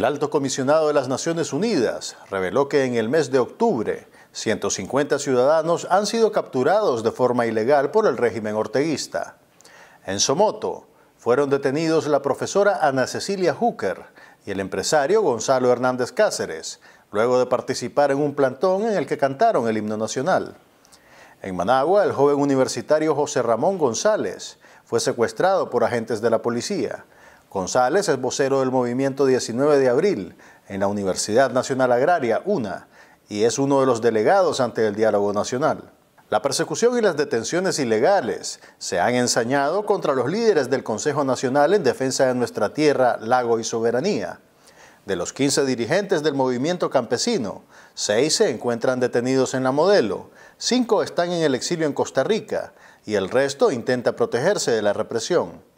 El alto comisionado de las Naciones Unidas reveló que en el mes de octubre 150 ciudadanos han sido capturados de forma ilegal por el régimen orteguista. En Somoto fueron detenidos la profesora Ana Cecilia Hooker y el empresario Gonzalo Hernández Cáceres, luego de participar en un plantón en el que cantaron el himno nacional. En Managua, el joven universitario José Ramón González fue secuestrado por agentes de la policía González es vocero del movimiento 19 de abril en la Universidad Nacional Agraria, UNA, y es uno de los delegados ante el diálogo nacional. La persecución y las detenciones ilegales se han ensañado contra los líderes del Consejo Nacional en defensa de nuestra tierra, lago y soberanía. De los 15 dirigentes del movimiento campesino, 6 se encuentran detenidos en la modelo, 5 están en el exilio en Costa Rica y el resto intenta protegerse de la represión.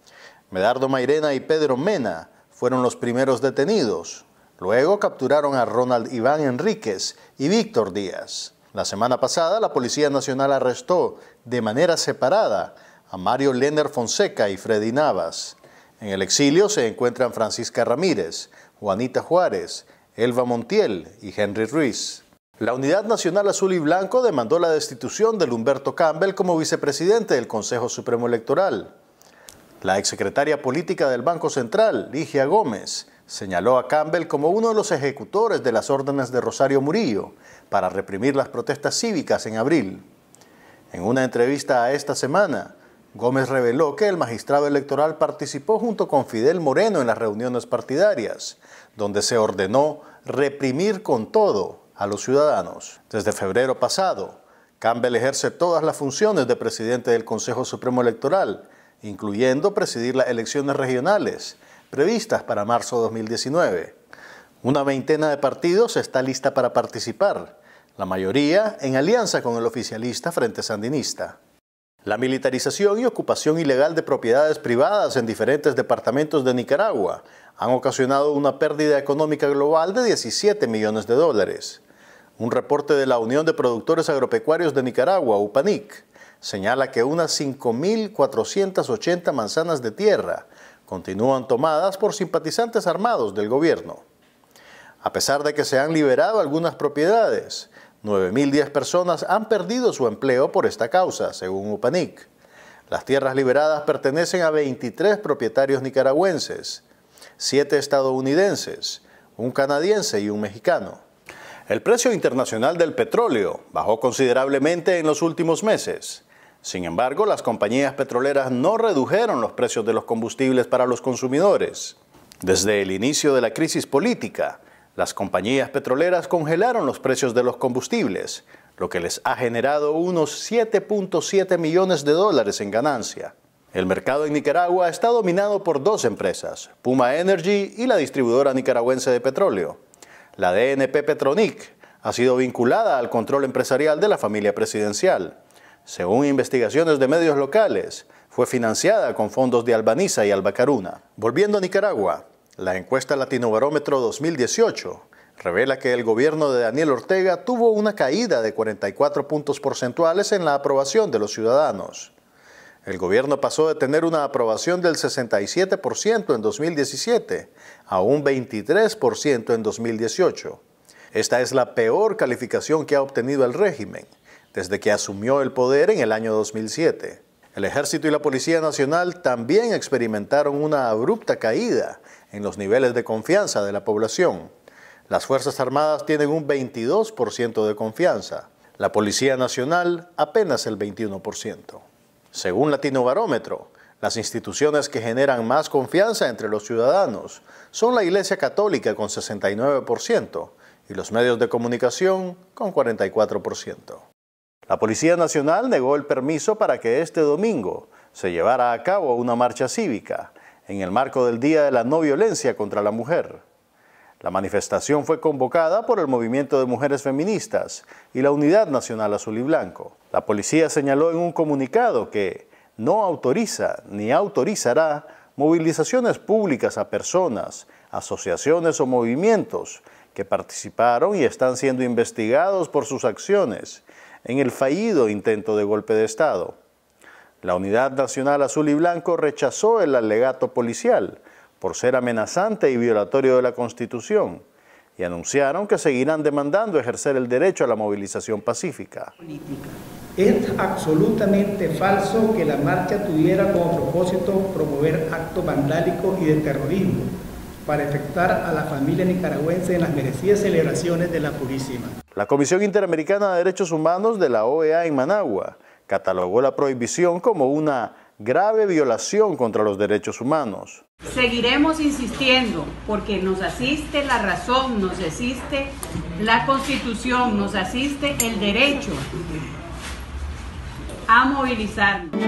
Medardo Mairena y Pedro Mena fueron los primeros detenidos. Luego capturaron a Ronald Iván Enríquez y Víctor Díaz. La semana pasada, la Policía Nacional arrestó de manera separada a Mario Lener Fonseca y Freddy Navas. En el exilio se encuentran Francisca Ramírez, Juanita Juárez, Elva Montiel y Henry Ruiz. La Unidad Nacional Azul y Blanco demandó la destitución de Humberto Campbell como vicepresidente del Consejo Supremo Electoral. La exsecretaria política del Banco Central, Ligia Gómez, señaló a Campbell como uno de los ejecutores de las órdenes de Rosario Murillo para reprimir las protestas cívicas en abril. En una entrevista a esta semana, Gómez reveló que el magistrado electoral participó junto con Fidel Moreno en las reuniones partidarias, donde se ordenó reprimir con todo a los ciudadanos. Desde febrero pasado, Campbell ejerce todas las funciones de presidente del Consejo Supremo Electoral incluyendo presidir las elecciones regionales previstas para marzo de 2019. Una veintena de partidos está lista para participar, la mayoría en alianza con el oficialista Frente Sandinista. La militarización y ocupación ilegal de propiedades privadas en diferentes departamentos de Nicaragua han ocasionado una pérdida económica global de 17 millones de dólares. Un reporte de la Unión de Productores Agropecuarios de Nicaragua, UPANIC, señala que unas 5.480 manzanas de tierra continúan tomadas por simpatizantes armados del gobierno. A pesar de que se han liberado algunas propiedades, 9.010 personas han perdido su empleo por esta causa, según UPANIC. Las tierras liberadas pertenecen a 23 propietarios nicaragüenses, 7 estadounidenses, un canadiense y un mexicano. El precio internacional del petróleo bajó considerablemente en los últimos meses sin embargo, las compañías petroleras no redujeron los precios de los combustibles para los consumidores. Desde el inicio de la crisis política, las compañías petroleras congelaron los precios de los combustibles, lo que les ha generado unos 7.7 millones de dólares en ganancia. El mercado en Nicaragua está dominado por dos empresas, Puma Energy y la distribuidora nicaragüense de petróleo. La DNP Petronic ha sido vinculada al control empresarial de la familia presidencial. Según investigaciones de medios locales, fue financiada con fondos de Albaniza y Albacaruna. Volviendo a Nicaragua, la encuesta Latinobarómetro 2018 revela que el gobierno de Daniel Ortega tuvo una caída de 44 puntos porcentuales en la aprobación de los ciudadanos. El gobierno pasó de tener una aprobación del 67% en 2017 a un 23% en 2018. Esta es la peor calificación que ha obtenido el régimen desde que asumió el poder en el año 2007. El ejército y la Policía Nacional también experimentaron una abrupta caída en los niveles de confianza de la población. Las Fuerzas Armadas tienen un 22% de confianza, la Policía Nacional apenas el 21%. Según Latino Barómetro, las instituciones que generan más confianza entre los ciudadanos son la Iglesia Católica con 69% y los medios de comunicación con 44%. La Policía Nacional negó el permiso para que este domingo se llevara a cabo una marcha cívica en el marco del Día de la No Violencia contra la Mujer. La manifestación fue convocada por el Movimiento de Mujeres Feministas y la Unidad Nacional Azul y Blanco. La policía señaló en un comunicado que no autoriza ni autorizará movilizaciones públicas a personas, asociaciones o movimientos que participaron y están siendo investigados por sus acciones en el fallido intento de golpe de Estado. La Unidad Nacional Azul y Blanco rechazó el alegato policial por ser amenazante y violatorio de la Constitución y anunciaron que seguirán demandando ejercer el derecho a la movilización pacífica. Es absolutamente falso que la marcha tuviera como propósito promover actos vandálicos y de terrorismo para afectar a la familia nicaragüense en las merecidas celebraciones de la Purísima. La Comisión Interamericana de Derechos Humanos de la OEA en Managua catalogó la prohibición como una grave violación contra los derechos humanos. Seguiremos insistiendo porque nos asiste la razón, nos asiste la constitución, nos asiste el derecho a movilizarnos.